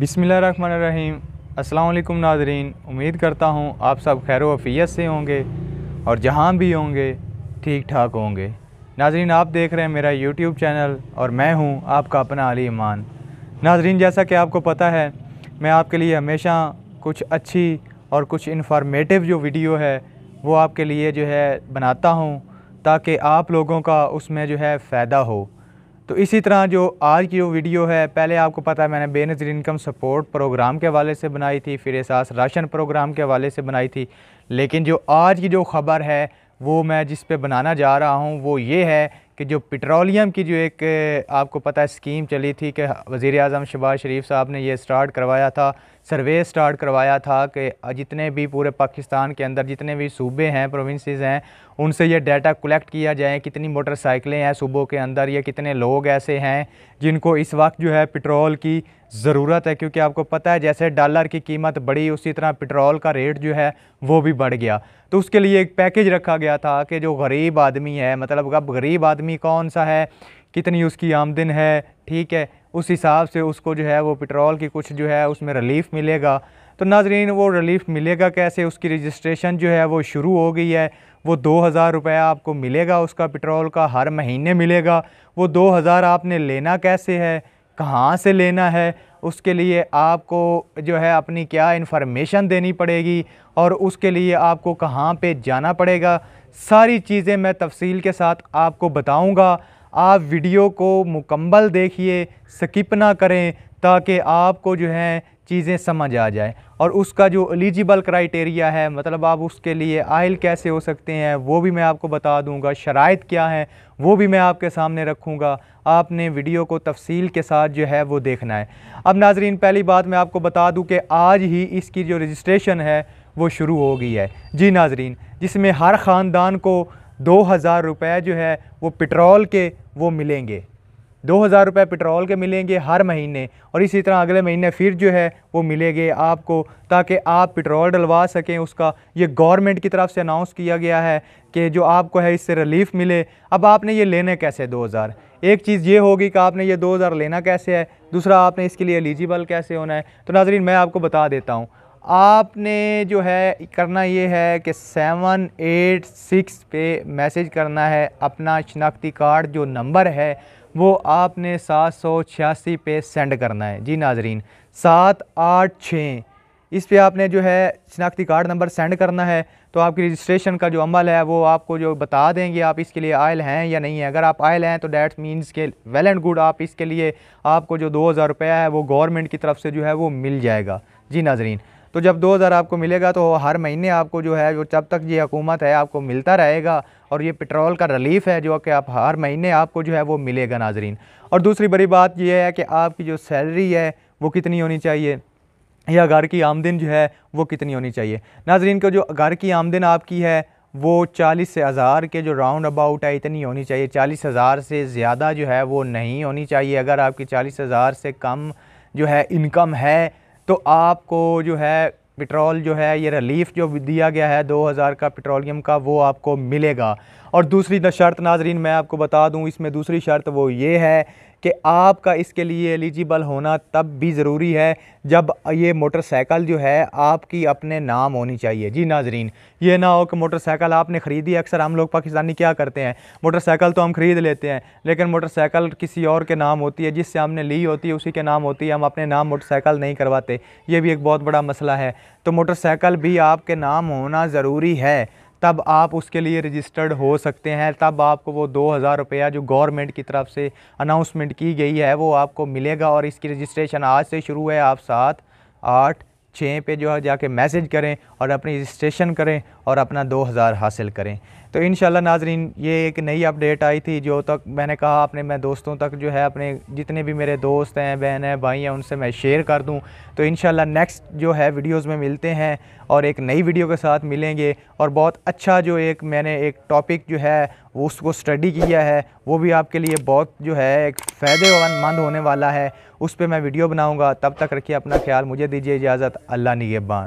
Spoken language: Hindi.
बिसमीम् अल्लाम रहीम अस्सलाम नाजरीन उम्मीद करता हूँ आप सब खैर वफ़ीत से होंगे और जहाँ भी होंगे ठीक ठाक होंगे नाजरीन आप देख रहे हैं मेरा यूट्यूब चैनल और मैं हूँ आपका अपना अली ईमान नाजरीन जैसा कि आपको पता है मैं आपके लिए हमेशा कुछ अच्छी और कुछ इन्फॉर्मेटिव जो वीडियो है वो आपके लिए जो है बनाता हूँ ताकि आप लोगों का उसमें जो है फ़ायदा हो तो इसी तरह जो आज की जो वीडियो है पहले आपको पता है मैंने बेनज़ीर इनकम सपोर्ट प्रोग्राम के हवाले से बनाई थी फिर एहसास राशन प्रोग्राम के हवाले से बनाई थी लेकिन जो आज की जो ख़बर है वो मैं जिस पे बनाना जा रहा हूँ वो ये है कि जो पेट्रोलियम की जो एक आपको पता है स्कीम चली थी कि वज़ी अजम शबाज शरीफ साहब ने ये स्टार्ट करवाया था सर्वे स्टार्ट करवाया था कि जितने भी पूरे पाकिस्तान के अंदर जितने भी सूबे हैं प्रोविंसेस हैं उनसे ये डाटा कलेक्ट किया जाए कितनी मोटरसाइकिलें हैं सूबों के अंदर या कितने लोग ऐसे हैं जिनको इस वक्त जो है पेट्रोल की ज़रूरत है क्योंकि आपको पता है जैसे डॉलर की कीमत बढ़ी उसी तरह पेट्रोल का रेट जो है वो भी बढ़ गया तो उसके लिए एक पैकेज रखा गया था कि जो गरीब आदमी है मतलब अब गरीब आदमी कौन सा है कितनी उसकी आमदन है ठीक है उस हिसाब से उसको जो है वो पेट्रोल की कुछ जो है उसमें रिलीफ़ मिलेगा तो नाजरीन वो रिलीफ़ मिलेगा कैसे उसकी रजिस्ट्रेशन जो है वो शुरू हो गई है वो दो हज़ार रुपया आपको मिलेगा उसका पेट्रोल का हर महीने मिलेगा वो दो हज़ार आपने लेना कैसे है कहाँ से लेना है उसके लिए आपको जो है अपनी क्या इन्फॉर्मेशन देनी पड़ेगी और उसके लिए आपको कहाँ पे जाना पड़ेगा सारी चीज़ें मैं तफसील के साथ आपको बताऊँगा आप वीडियो को मुकम्मल देखिए स्किप ना करें ताकि आपको जो है चीज़ें समझ आ जाए और उसका जो एलिजिबल क्राइटेरिया है मतलब आप उसके लिए आयल कैसे हो सकते हैं वो भी मैं आपको बता दूंगा शराइत क्या है वो भी मैं आपके सामने रखूंगा आपने वीडियो को तफसील के साथ जो है वो देखना है अब नाजरीन पहली बात मैं आपको बता दूं कि आज ही इसकी जो रजिस्ट्रेशन है वो शुरू हो गई है जी नाजरीन जिसमें हर ख़ानदान को दो हज़ार रुपये जो है वो पेट्रोल के वो मिलेंगे दो हज़ार रुपये पेट्रोल के मिलेंगे हर महीने और इसी तरह अगले महीने फिर जो है वो मिलेंगे आपको ताकि आप पेट्रोल डलवा सकें उसका ये गवर्नमेंट की तरफ से अनाउंस किया गया है कि जो आपको है इससे रिलीफ मिले अब आपने ये लेने कैसे दो हज़ार एक चीज़ ये होगी कि आपने ये दो हज़ार लेना कैसे है दूसरा आपने इसके लिए एलिजिबल कैसे होना है तो नाजरीन मैं आपको बता देता हूँ आपने जो है करना ये है कि सेवन एट सिक्स पे मैसेज करना है अपना शनाख्ती कार्ड जो नंबर है वो आपने सात सौ छियासी पे सेंड करना है जी नाजरीन सात आठ छः इस पे आपने जो है शनाख्ती कार्ड नंबर सेंड करना है तो आपकी रजिस्ट्रेशन का जो अमल है वो आपको जो बता देंगे आप इसके लिए आयल हैं या नहीं है अगर आप आयल हैं तो डैट मीनस के वेल एंड गुड आप इसके लिए आपको जो दो हज़ार रुपया है वो गवर्नमेंट की तरफ से जो है वो मिल जाएगा जी नाजरीन तो जब दो हज़ार आपको मिलेगा तो हर महीने आपको जो है जो जब तक ये हुकूमत है आपको मिलता रहेगा और ये पेट्रोल का रिलीफ है जो कि आप हर महीने आपको जो है वो मिलेगा नाजरीन और दूसरी बड़ी बात यह है कि आपकी जो सैलरी है वो कितनी होनी चाहिए या घर की आमदन जो है वो कितनी होनी चाहिए नाजरीन को जो घर की आमदन आपकी है वो चालीस हज़ार के जो राउंड अबाउट है इतनी होनी चाहिए चालीस हज़ार से ज़्यादा जो है वो नहीं होनी चाहिए अगर आपकी चालीस हज़ार से कम जो है इनकम है तो आपको जो है पेट्रोल जो है ये रिलीफ जो दिया गया है 2000 का पेट्रोलियम का वो आपको मिलेगा और दूसरी शर्त नाजरीन मैं आपको बता दूं इसमें दूसरी शर्त वो ये है कि आपका इसके लिए एलिजिबल होना तब भी ज़रूरी है जब ये मोटरसाइकिल जो है आपकी अपने नाम होनी चाहिए जी नाजरीन ये ना हो कि मोटरसाइकिल आपने ख़रीदी अक्सर हम लोग पाकिस्तानी क्या करते हैं मोटरसाइकिल तो हम ख़रीद लेते हैं लेकिन मोटरसाइकिल किसी और के नाम होती है जिससे हमने ली होती है उसी के नाम होती है हम अपने नाम मोटरसाइकिल नहीं करवाते ये भी एक बहुत बड़ा मसला है तो मोटरसाइकिल भी आपके नाम होना ज़रूरी है तब आप उसके लिए रजिस्टर्ड हो सकते हैं तब आपको वो दो हज़ार रुपया जो गवर्नमेंट की तरफ से अनाउंसमेंट की गई है वो आपको मिलेगा और इसकी रजिस्ट्रेशन आज से शुरू है आप सात आठ छः पे जो है जाके मैसेज करें और अपनी रजिस्ट्रेशन करें और अपना 2000 हासिल करें तो इन नाजरीन ये एक नई अपडेट आई थी जो तक मैंने कहा अपने मैं दोस्तों तक जो है अपने जितने भी मेरे दोस्त हैं बहन हैं भाई हैं उनसे मैं शेयर कर दूं तो इन नेक्स्ट जो है वीडियोज़ में मिलते हैं और एक नई वीडियो के साथ मिलेंगे और बहुत अच्छा जो एक मैंने एक टॉपिक जो है उसको स्टडी किया है वो भी आपके लिए बहुत जो है एक फ़ायदेमंद होने वाला है उस पर मैं वीडियो बनाऊँगा तब तक रखिए अपना ख्याल मुझे दीजिए इजाज़त अल्लाह नगेबान